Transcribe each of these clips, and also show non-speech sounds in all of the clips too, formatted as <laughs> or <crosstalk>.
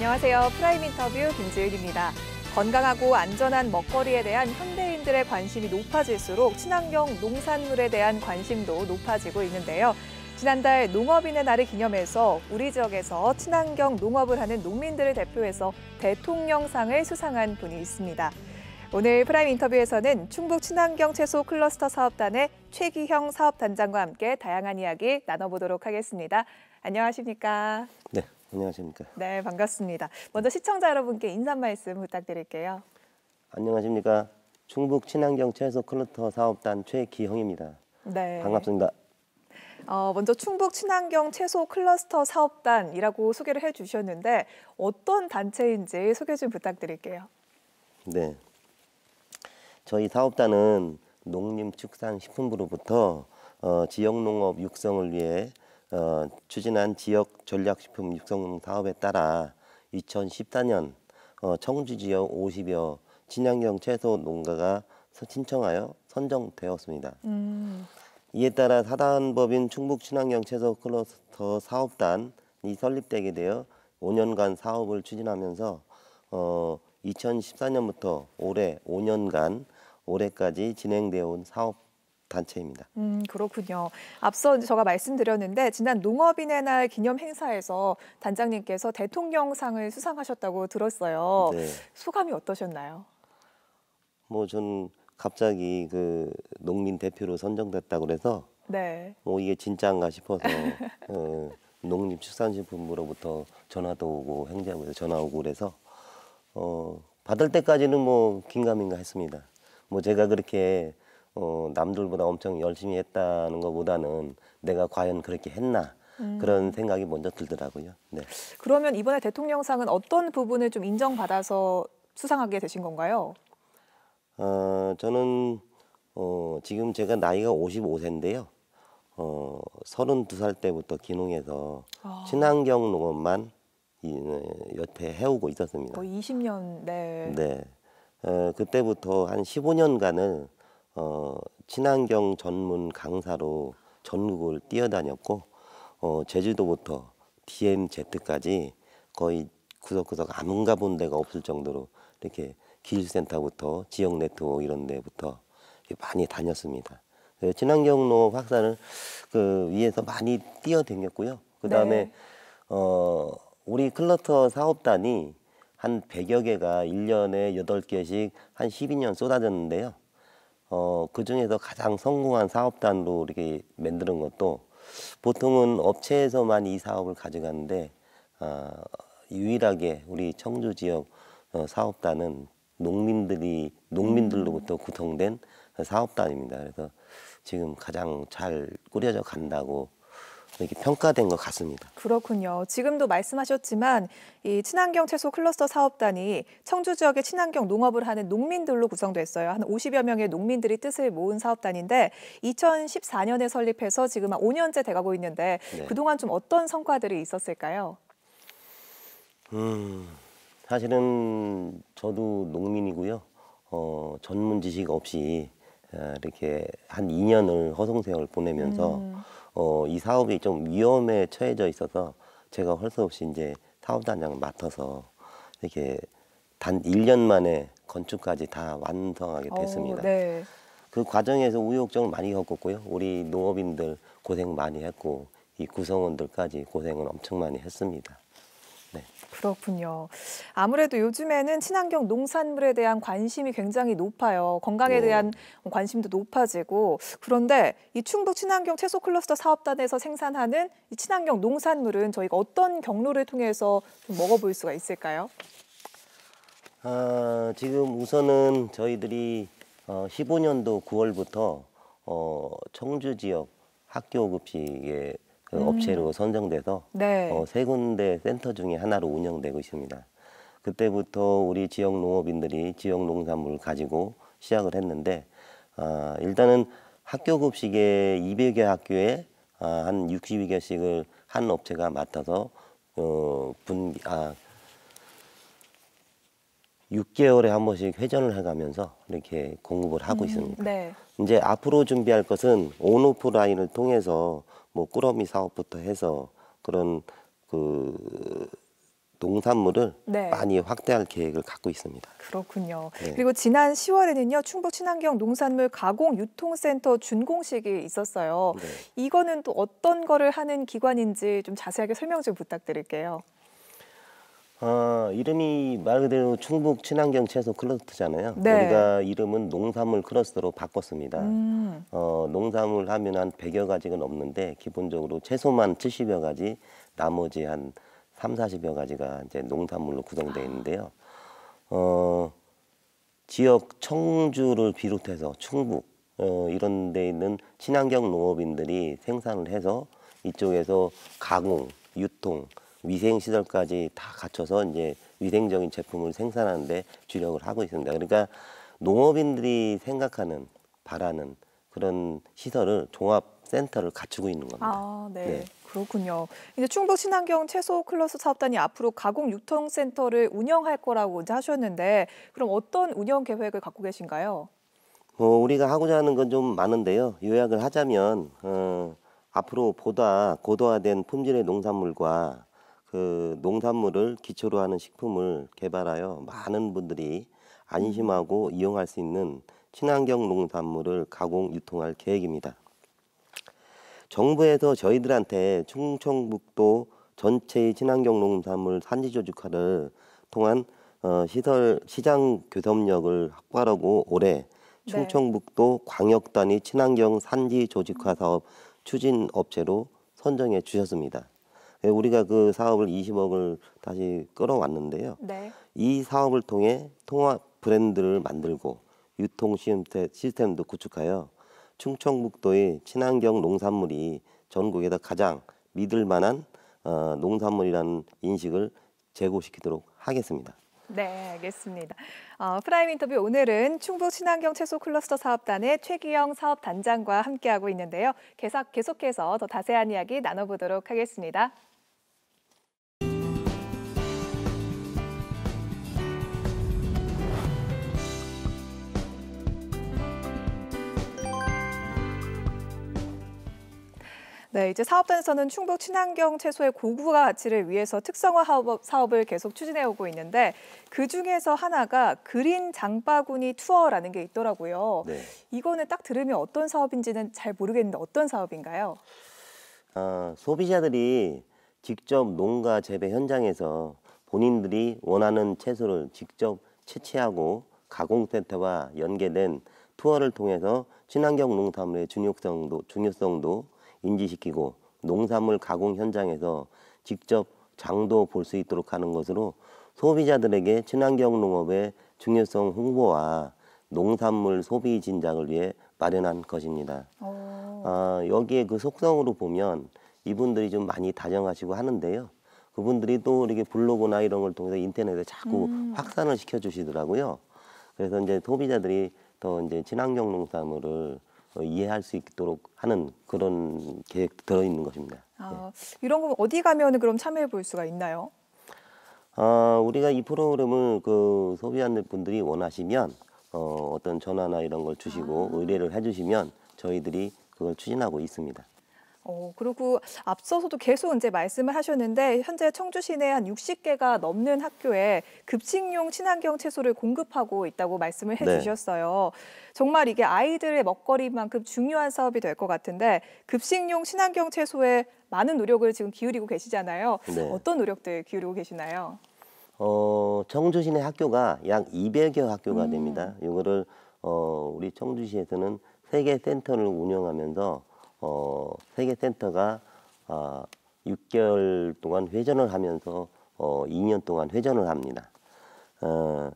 안녕하세요. 프라임 인터뷰 김지은입니다. 건강하고 안전한 먹거리에 대한 현대인들의 관심이 높아질수록 친환경 농산물에 대한 관심도 높아지고 있는데요. 지난달 농업인의 날을 기념해서 우리 지역에서 친환경 농업을 하는 농민들을 대표해서 대통령상을 수상한 분이 있습니다. 오늘 프라임 인터뷰에서는 충북 친환경 채소 클러스터 사업단의 최기형 사업단장과 함께 다양한 이야기 나눠보도록 하겠습니다. 안녕하십니까? 안녕하십니까. 네, 반갑습니다. 먼저 시청자 여러분께 인사 말씀 부탁드릴게요. 안녕하십니까. 충북 친환경 채소 클러터 사업단 최기형입니다. 네. 반갑습니다. 어, 먼저 충북 친환경 채소 클러스터 사업단이라고 소개를 해주셨는데 어떤 단체인지 소개 좀 부탁드릴게요. 네. 저희 사업단은 농림축산식품부로부터 어, 지역농업 육성을 위해 어, 추진한 지역 전략식품 육성 사업에 따라 2014년 어, 청주 지역 50여 친환경 채소 농가가 신청하여 선정되었습니다. 음. 이에 따라 사단법인 충북 친환경 채소 클러스터 사업단이 설립되게 되어 5년간 사업을 추진하면서 어, 2014년부터 올해 5년간 올해까지 진행되어 온 사업 단체입니다. 음, 그렇군요. 앞서 제가 말씀드렸는데 지난 농업인의 날 기념 행사에서 단장님께서 대통령상을 수상하셨다고 들었어요. 네. 소감이 어떠셨나요? 뭐 전 갑자기 그 농민 대표로 선정됐다고 그래서 네. 뭐 이게 진짜인가 싶어서 어, 예, 농림축산식품부로부터 전화도 오고 행자부에서 전화 오고 그래서 어, 받을 때까지는 뭐 긴가민가 했습니다. 뭐 제가 그렇게 어, 남들보다 엄청 열심히 했다는 것보다는 내가 과연 그렇게 했나 음. 그런 생각이 먼저 들더라고요. 네. 그러면 이번에 대통령상은 어떤 부분을 좀 인정받아서 수상하게 되신 건가요? 어, 저는 어, 지금 제가 나이가 55세인데요. 어, 32살 때부터 기농에서 아. 친환경 농업만 이, 네, 여태 해오고 있었습니다. 거의 20년, 네. 네. 어, 그때부터 한 15년간을 어, 친환경 전문 강사로 전국을 뛰어다녔고 어, 제주도부터 DMZ까지 거의 구석구석 아무 가본 데가 없을 정도로 이렇게 기술센터부터 지역 네트워크 이런 데부터 많이 다녔습니다. 친환경 농업 확산을 그 위에서 많이 뛰어댕겼고요. 그 다음에 네. 어, 우리 클러터 사업단이 한 100여 개가 1년에 8개씩 한 12년 쏟아졌는데요. 어, 그 중에서 가장 성공한 사업단으로 이렇게 만드는 것도 보통은 업체에서만 이 사업을 가져가는데 어, 유일하게 우리 청주 지역 어, 사업단은 농민들이 농민들로부터 구성된 사업단입니다. 그래서 지금 가장 잘 꾸려져 간다고 이렇게 평가된 것 같습니다. 그렇군요. 지금도 말씀하셨지만 이 친환경 채소 클러스터 사업단이 청주 지역의 친환경 농업을 하는 농민들로 구성됐어요. 한 50여 명의 농민들이 뜻을 모은 사업단인데 2014년에 설립해서 지금 한 5년째 돼가고 있는데 네. 그동안 좀 어떤 성과들이 있었을까요? 음, 사실은 저도 농민이고요. 어, 전문 지식 없이 이렇게 한 2년을 허송세월 보내면서 음. 어, 이 사업이 좀 위험에 처해져 있어서 제가 헐수 없이 이제 사업단장을 맡아서 이렇게 단1년 만에 건축까지 다 완성하게 어, 됐습니다. 오, 네. 그 과정에서 우여곡절 많이 겪었고요. 우리 농업인들 고생 많이 했고 이 구성원들까지 고생을 엄청 많이 했습니다. 네. 그렇군요. 아무래도 요즘에는 친환경 농산물에 대한 관심이 굉장히 높아요. 건강에 네. 대한 관심도 높아지고 그런데 이 충북 친환경 채소 클러스터 사업단에서 생산하는 이 친환경 농산물은 저희가 어떤 경로를 통해서 좀 먹어볼 수가 있을까요? 아, 지금 우선은 저희들이 15년도 어, 9월부터 어, 청주 지역 학교 급식에 그 음. 업체로 선정돼서 네. 어, 세 군데 센터 중에 하나로 운영되고 있습니다. 그때부터 우리 지역 농업인들이 지역 농산물을 가지고 시작을 했는데 아, 일단은 학교 급식에 200여 학교에 아, 한 60여 개씩을 한 업체가 맡아서 어, 분, 아, 6개월에 한 번씩 회전을 해가면서 이렇게 공급을 하고 음, 있습니다. 네. 이제 앞으로 준비할 것은 온오프 라인을 통해서 뭐 꾸러미 사업부터 해서 그런 그 농산물을 네. 많이 확대할 계획을 갖고 있습니다. 그렇군요. 네. 그리고 지난 10월에는요 충북 친환경 농산물 가공 유통센터 준공식이 있었어요. 네. 이거는 또 어떤 거를 하는 기관인지 좀 자세하게 설명 좀 부탁드릴게요. 어, 이름이 말 그대로 충북 친환경 채소 클러스터잖아요. 네. 우리가 이름은 농산물 클러스터로 바꿨습니다. 음. 어, 농산물 하면 한 100여 가지가 넘는데 기본적으로 채소만 70여 가지, 나머지 한 3, 40여 가지가 이제 농산물로 구성되어 있는데요. 어, 지역 청주를 비롯해서 충북 어, 이런 데 있는 친환경 농업인들이 생산을 해서 이쪽에서 가공, 유통, 위생 시설까지 다 갖춰서 이제 위생적인 제품을 생산하는데 주력을 하고 있습니다. 그러니까 농업인들이 생각하는 바라는 그런 시설을 종합 센터를 갖추고 있는 겁니다. 아, 네. 네. 그렇군요. 이제 충북 친환경 채소 클러스 사업단이 앞으로 가공 유통 센터를 운영할 거라고 이제 하셨는데 그럼 어떤 운영 계획을 갖고 계신가요? 어, 우리가 하고자 하는 건 좀 많은데요. 요약을 하자면 어, 앞으로 보다 고도화된 품질의 농산물과 그 농산물을 기초로 하는 식품을 개발하여 많은 분들이 안심하고 이용할 수 있는 친환경 농산물을 가공 유통할 계획입니다. 정부에서 저희들한테 충청북도 전체의 친환경 농산물 산지 조직화를 통한 어, 시설 시장 교섭력을 확보하라고 올해 네. 충청북도 광역단위 친환경 산지 조직화 사업 추진 업체로 선정해 주셨습니다. 예, 우리가 그 사업을 20억을 다시 끌어왔는데요. 네. 이 사업을 통해 통합 브랜드를 만들고 유통 시스템, 도 구축하여 충청북도의 친환경 농산물이 전국에서 가장 믿을 만한 어, 농산물이라는 인식을 제고시키도록 하겠습니다. 네, 알겠습니다. 어, 프라임 인터뷰 오늘은 충북 친환경 채소 클러스터 사업단의 최기영 사업단장과 함께하고 있는데요. 계속, 계속해서 더 자세한 이야기 나눠보도록 하겠습니다. 네, 이제 사업단에서는 충북 친환경 채소의 고구가 가치를 위해서 특성화 사업을 계속 추진해 오고 있는데 그 중에서 하나가 그린 장바구니 투어라는 게 있더라고요. 네. 이거는 딱 들으면 어떤 사업인지는 잘 모르겠는데 어떤 사업인가요? 아, 소비자들이 직접 농가 재배 현장에서 본인들이 원하는 채소를 직접 채취하고 가공센터와 연계된 투어를 통해서 친환경 농산물의 중요성도, 중요성도 인지시키고 농산물 가공 현장에서 직접 장도 볼 수 있도록 하는 것으로 소비자들에게 친환경 농업의 중요성 홍보와 농산물 소비 진작을 위해 마련한 것입니다. 어. 아, 여기에 그 속성으로 보면 이분들이 좀 많이 다정하시고 하는데요. 그분들이 또 이렇게 블로그나 이런 걸 통해서 인터넷에 자꾸 음. 확산을 시켜주시더라고요. 그래서 이제 소비자들이 더 이제 친환경 농산물을 어, 이해할 수 있도록 하는 그런 계획 들어 있는 것입니다. 아, 네. 이런 거 어디 가면 그럼 참여해 볼 수가 있나요? 아, 우리가 이 프로그램을 그 소비하는 분들이 원하시면 어, 어떤 전화나 이런 걸 주시고 아. 의뢰를 해주시면 저희들이 그걸 추진하고 있습니다. 어, 그리고 앞서서도 계속 이제 말씀을 하셨는데 현재 청주 시내 한 60개가 넘는 학교에 급식용 친환경 채소를 공급하고 있다고 말씀을 네. 해주셨어요. 네. 정말 이게 아이들의 먹거리만큼 중요한 사업이 될 것 같은데 급식용 친환경 채소에 많은 노력을 지금 기울이고 계시잖아요. 네. 어떤 노력들 기울이고 계시나요? 어, 청주 시내 학교가 약 200여 학교가 음. 됩니다. 이거를 어, 우리 청주시에서는 세계 센터를 운영하면서 어, 세계센터가 어, 아, 6개월 동안 회전을 하면서 어, 2년 동안 회전을 합니다. 어,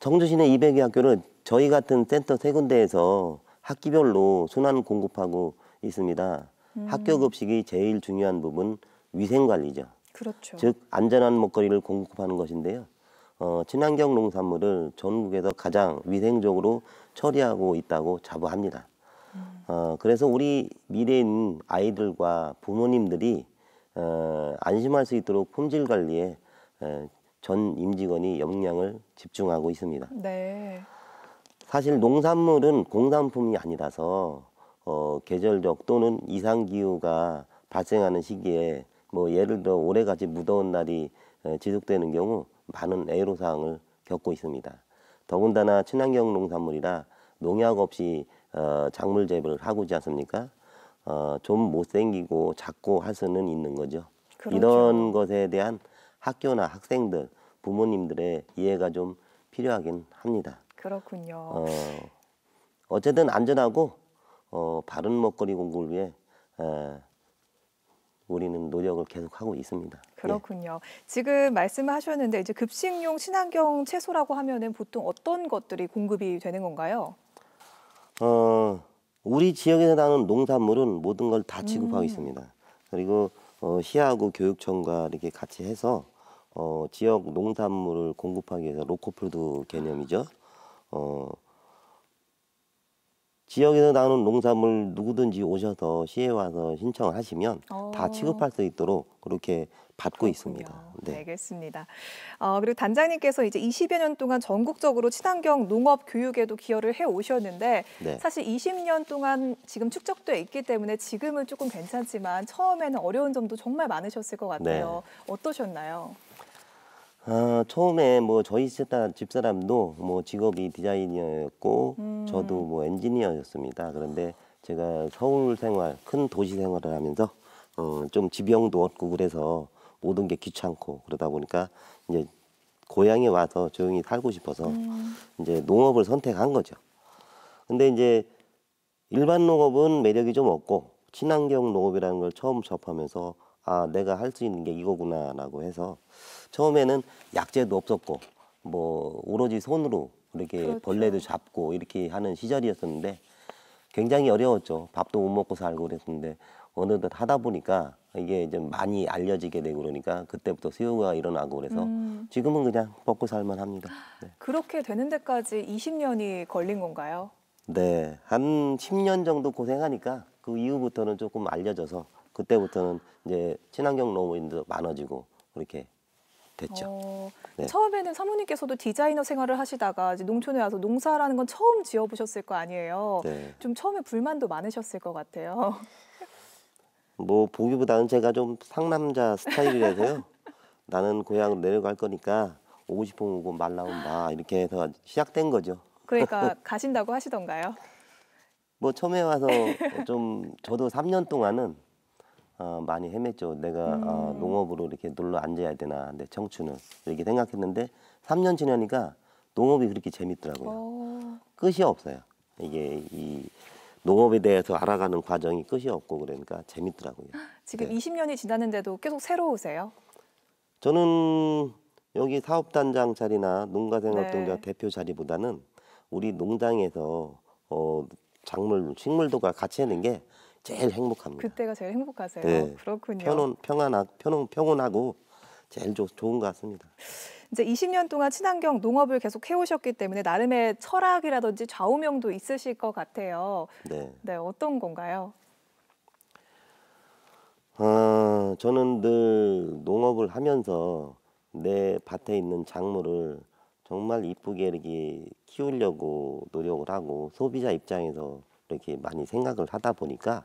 청주시내 200개 학교는 저희 같은 센터 세 군데에서 학기별로 순환 공급하고 있습니다. 음. 학교 급식이 제일 중요한 부분 위생 관리죠. 그렇죠. 즉 안전한 먹거리를 공급하는 것인데요. 어, 친환경 농산물을 전국에서 가장 위생적으로 처리하고 있다고 자부합니다. 어, 그래서 우리 미래인 아이들과 부모님들이 어, 안심할 수 있도록 품질 관리에 에, 어, 전 임직원이 역량을 집중하고 있습니다. 네. 사실 농산물은 공산품이 아니라서 어, 계절적 또는 이상 기후가 발생하는 시기에 뭐 예를 들어 올해같이 무더운 날이 에, 어, 지속되는 경우 많은 애로사항을 겪고 있습니다. 더군다나 친환경 농산물이라 농약 없이 어, 작물 재배를 하고 있지 않습니까? 어, 좀 못생기고 작고 할 수는 있는 거죠. 그렇죠. 이런 것에 대한 학교나 학생들, 부모님들의 이해가 좀 필요하긴 합니다. 그렇군요. 어, 어쨌든 안전하고 어, 바른 먹거리 공급을 위해 에, 우리는 노력을 계속하고 있습니다. 예. 그렇군요. 예. 지금 말씀하셨는데 이제 급식용 친환경 채소라고 하면은 보통 어떤 것들이 공급이 되는 건가요? 어, 우리 지역에서 나는 농산물은 모든 걸 다 취급하고 음. 있습니다. 그리고 어, 시하고 교육청과 이렇게 같이 해서 어, 지역 농산물을 공급하기 위해서 로코푸드 개념이죠. 어, 지역에서 나오는 농산물 누구든지 오셔서 시에 와서 신청을 하시면 오. 다 어. 취급할 수 있도록 그렇게 받고 그렇군요. 있습니다. 네. 알겠습니다. 어, 그리고 단장님께서 이제 20여 년 동안 전국적으로 친환경 농업 교육에도 기여를 해 오셨는데 네. 사실 20년 동안 지금 축적돼 있기 때문에 지금은 조금 괜찮지만 처음에는 어려운 점도 정말 많으셨을 것 같아요. 네. 어떠셨나요? 아, 처음에 뭐 저희 집사람도 뭐 직업이 디자이너였고 음. 저도 뭐 엔지니어였습니다. 그런데 제가 서울 생활, 큰 도시 생활을 하면서 어, 좀 지병도 얻고 그래서 모든 게 귀찮고 그러다 보니까 이제 고향에 와서 조용히 살고 싶어서 음. 이제 농업을 선택한 거죠. 근데 이제 일반 농업은 매력이 좀 없고 친환경 농업이라는 걸 처음 접하면서 아 내가 할 수 있는 게 이거구나라고 해서 처음에는 약재도 없었고 뭐 오로지 손으로 이렇게 그렇죠. 벌레도 잡고 이렇게 하는 시절이었었는데 굉장히 어려웠죠. 밥도 못 먹고 살고 그랬는데 어느덧 하다 보니까 이게 이제 많이 알려지게 되고 그러니까 그때부터 수요가 일어나고 그래서 음. 지금은 그냥 먹고 살만 합니다. 네. 그렇게 되는 데까지 20년이 걸린 건가요? 네, 한 10년 정도 고생하니까 그 이후부터는 조금 알려져서 그때부터는 이제 친환경 노무인도 많아지고 그렇게 됐죠. 어, 네. 처음에는 사모님께서도 디자이너 생활을 하시다가 농촌에 와서 농사라는 건 처음 지어보셨을 거 아니에요. 네. 좀 처음에 불만도 많으셨을 것 같아요. <laughs> 뭐 보기보다는 제가 좀 상남자 스타일이라서요. <laughs> 나는 고향 내려갈 거니까 오고 싶으면 오고 말라오면마 이렇게 해서 시작된 거죠. 그러니까 <laughs> 가신다고 하시던가요? 뭐 처음에 와서 좀 저도 3년 동안은 어, 많이 헤맸죠. 내가 어, 음. 어, 농업으로 이렇게 놀러 앉아야 되나 내청춘을 이렇게 생각했는데 3년 지나니까 농업이 그렇게 재밌더라고요. 오. 어. 끝이 없어요. 이게 이 농업에 대해서 알아가는 과정이 끝이 없고 그러니까 재밌더라고요. 지금 네. 20년이 지났는데도 계속 새로우세요? 저는 여기 사업단장 자리나 농가생활동자 네. 대표 자리보다는 우리 농장에서 어, 작물, 식물도가 같이 하는 게 제일 행복합니다. 그때가 제일 행복하세요. 네. 그렇군요. 평온, 평안하, 평온, 평온하고 제일 좋, 좋은 것 같습니다. 이제 20년 동안 친환경 농업을 계속 해오셨기 때문에 나름의 철학이라든지 좌우명도 있으실 것 같아요. 네. 네, 어떤 건가요? 아, 저는 늘 농업을 하면서 내 밭에 있는 작물을 정말 이쁘게 이렇게 키우려고 노력을 하고 소비자 입장에서 이렇게 많이 생각을 하다 보니까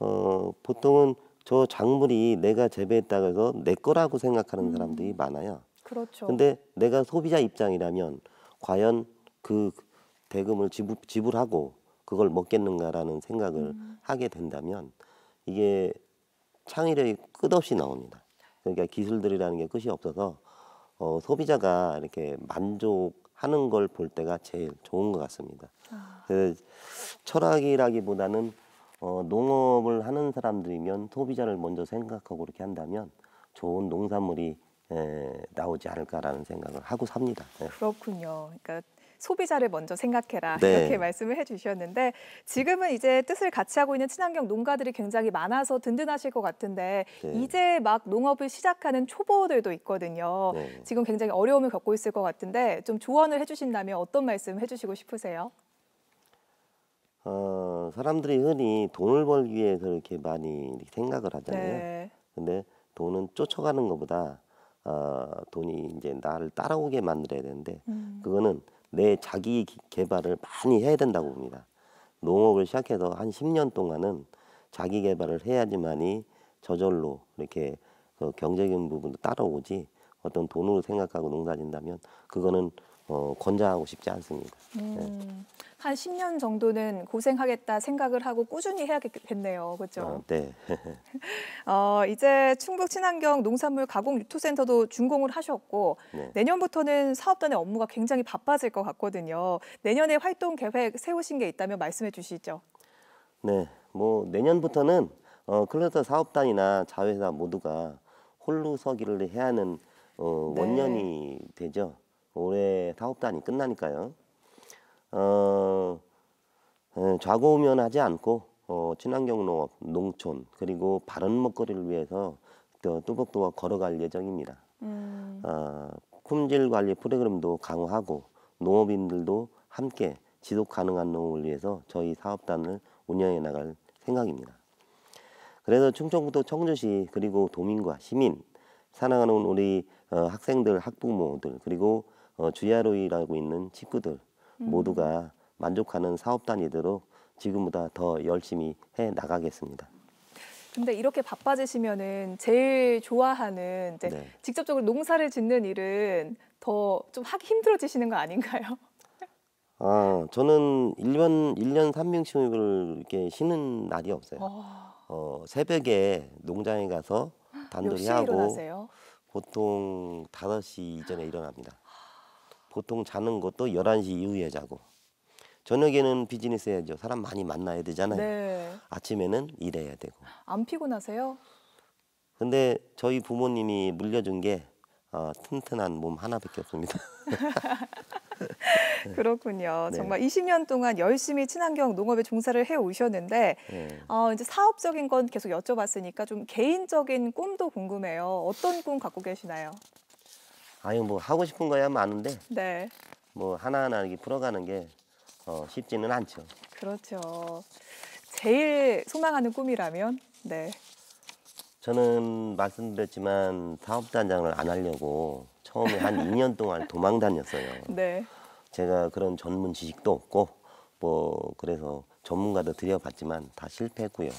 어, 보통은 저 작물이 내가 재배했다고 해서 내 거라고 생각하는 사람들이 음. 많아요. 그렇죠. 근데 내가 소비자 입장이라면 과연 그 대금을 지불, 지불하고 그걸 먹겠는가라는 생각을 음. 하게 된다면 이게 창의력이 끝없이 나옵니다. 그러니까 기술들이라는 게 끝이 없어서 어, 소비자가 이렇게 만족하는 걸 볼 때가 제일 좋은 것 같습니다. 아. 그 철학이라기보다는 어, 농업을 하는 사람들이면 소비자를 먼저 생각하고 그렇게 한다면 좋은 농산물이 에, 예, 나오지 않을까라는 생각을 하고 삽니다. 네. 그렇군요. 그러니까 소비자를 먼저 생각해라 네. 이렇게 말씀을 해주셨는데 지금은 이제 뜻을 같이 하고 있는 친환경 농가들이 굉장히 많아서 든든하실 것 같은데 네. 이제 막 농업을 시작하는 초보들도 있거든요. 네. 지금 굉장히 어려움을 겪고 있을 것 같은데 좀 조언을 해주신다면 어떤 말씀 해주시고 싶으세요? 어, 사람들이 흔히 돈을 벌기 위해 그렇게 많이 생각을 하잖아요. 네. 근데 돈은 쫓아가는 것보다 어, 돈이 이제 나를 따라오게 만들어야 되는데 음. 그거는 내 자기 개발을 많이 해야 된다고 봅니다. 농업을 시작해서 한 10년 동안은 자기 개발을 해야지만이 저절로 이렇게 그 경제적인 부분도 따라오지 어떤 돈으로 생각하고 농사진다면 그거는 어, 권장하고 싶지 않습니다. 음. 네. 한 10년 정도는 고생하겠다 생각을 하고 꾸준히 해야겠네요. 그렇죠? 아, 네. <laughs> 어, 이제 충북 친환경 농산물 가공 유통센터도 준공을 하셨고 네. 내년부터는 사업단의 업무가 굉장히 바빠질 것 같거든요. 내년에 활동 계획 세우신 게 있다면 말씀해 주시죠. 네. 뭐 내년부터는 어, 클러스터 사업단이나 자회사 모두가 홀로 서기를 해야 하는 어, 네. 원년이 되죠. 올해 사업단이 끝나니까요. 어, 어 좌고우면하지 않고 어, 친환경 농업, 농촌 그리고 바른 먹거리를 위해서 또 뚜벅뚜벅 걸어갈 예정입니다. 음. 어, 품질 관리 프로그램도 강화하고 농업인들도 함께 지속 가능한 농업을 위해서 저희 사업단을 운영해 나갈 생각입니다. 그래서 충청북도 청주시 그리고 도민과 시민 사랑하는 우리 어, 학생들 학부모들 그리고 어, 주야로이라고 있는 친구들 음. 모두가 만족하는 사업 단위대로 지금보다 더 열심히 해 나가겠습니다. 근데 이렇게 바빠지시면은 제일 좋아하는 이제 네. 직접적으로 농사를 짓는 일은 더 좀 하기 힘들어지시는 거 아닌가요? 아, 저는 1년 1년 365일 이렇게 쉬는 날이 없어요. 어, 새벽에 농장에 가서 단돌이 하고 일어나세요? 보통 5시 이전에 일어납니다. 보통 자는 것도 11시 이후에 자고 저녁에는 비즈니스 해야죠. 사람 많이 만나야 되잖아요. 네. 아침에는 일해야 되고. 안 피곤하세요? 근데 저희 부모님이 물려준 게 어, 튼튼한 몸 하나밖에 없습니다. <laughs> 그렇군요. 네. 정말 20년 동안 열심히 친환경 농업에 종사를 해 오셨는데 네. 어, 이제 사업적인 건 계속 여쭤봤으니까 좀 개인적인 꿈도 궁금해요. 어떤 꿈 갖고 계시나요? 아유 뭐 하고 싶은 거야 많은데 네. 뭐 하나하나 이렇게 풀어가는 게 어, 쉽지는 않죠. 그렇죠. 제일 소망하는 꿈이라면 네. 저는 말씀드렸지만 사업단장을 안 하려고 처음에 한 2년 동안 도망 다녔어요. <laughs> 네. 제가 그런 전문 지식도 없고 뭐 그래서 전문가도 들여봤지만 다 실패했고요.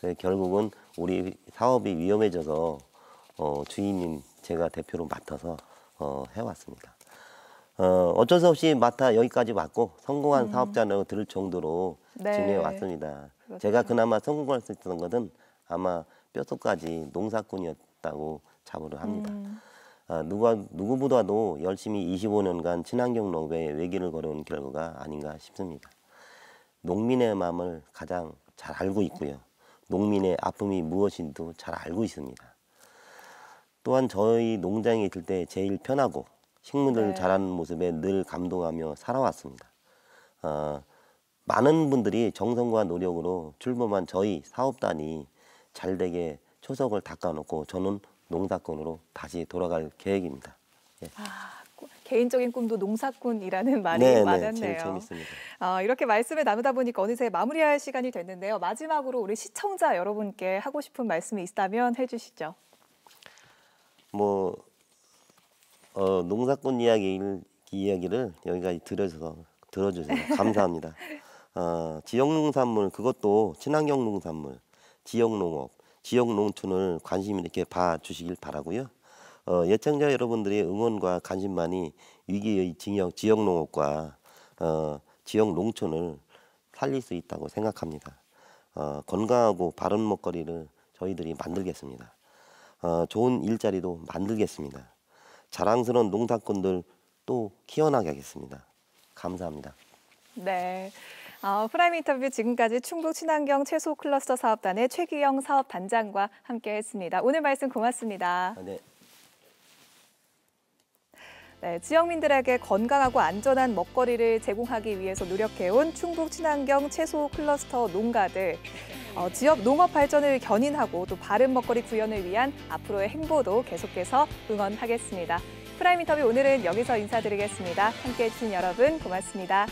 그래서 결국은 우리 사업이 위험해져서 어, 주인님 제가 대표로 맡아서 어, 해왔습니다. 어, 어쩔 수 없이 맡아 여기까지 왔고 성공한 음. 사업자라 들을 정도로 네. 지내왔습니다. 그렇죠. 제가 그나마 성공할 수 있었던 것은 아마 뼛속까지 농사꾼이었다고 자부를 합니다. 음. 아, 누가 누구보다도 열심히 25년간 친환경 농업에 외길을 걸어온 결과가 아닌가 싶습니다. 농민의 마음을 가장 잘 알고 있고요. 농민의 아픔이 무엇인지도 잘 알고 있습니다. 또한 저희 농장에 있을 때 제일 편하고 식물을 네. 자라는 모습에 늘 감동하며 살아왔습니다. 어, 많은 분들이 정성과 노력으로 출범한 저희 사업단이 잘 되게 초석을 닦아놓고 저는 농사꾼으로 다시 돌아갈 계획입니다. 예. 아, 개인적인 꿈도 농사꾼이라는 <laughs> 말이 네네, 네, 많았네요. 어, 이렇게 말씀을 나누다 보니까 어느새 마무리할 시간이 됐는데요. 마지막으로 우리 시청자 여러분께 하고 싶은 말씀이 있다면 해주시죠. 뭐 어, 농사꾼 이야기 이야기를 여기까지 들어서들어주세서 <laughs> 감사합니다. 어, 지역 농산물 그것도 친환경 농산물, 지역 농업, 지역 농촌을 관심 있게 봐주시길 바라고요. 어, 예청자 여러분들의 응원과 관심만이 위기의 징역 지역 농업과 어, 지역 농촌을 살릴 수 있다고 생각합니다. 어, 건강하고 바른 먹거리를 저희들이 만들겠습니다. 어, 좋은 일자리도 만들겠습니다. 자랑스러운 농사꾼들 또 키워나게 하겠습니다. 감사합니다. 네. 어, 프라임 인터뷰 지금까지 충북 친환경 채소 클러스터 사업단의 최기영 사업단장과 함께했습니다. 오늘 말씀 고맙습니다. 아, 네, 네, 지역민들에게 건강하고 안전한 먹거리를 제공하기 위해서 노력해온 충북 친환경 채소 클러스터 농가들. 어, 지역 농업 발전을 견인하고 또 바른 먹거리 구현을 위한 앞으로의 행보도 계속해서 응원하겠습니다. 프라임 인터뷰 오늘은 여기서 인사드리겠습니다. 함께해 주신 여러분 고맙습니다.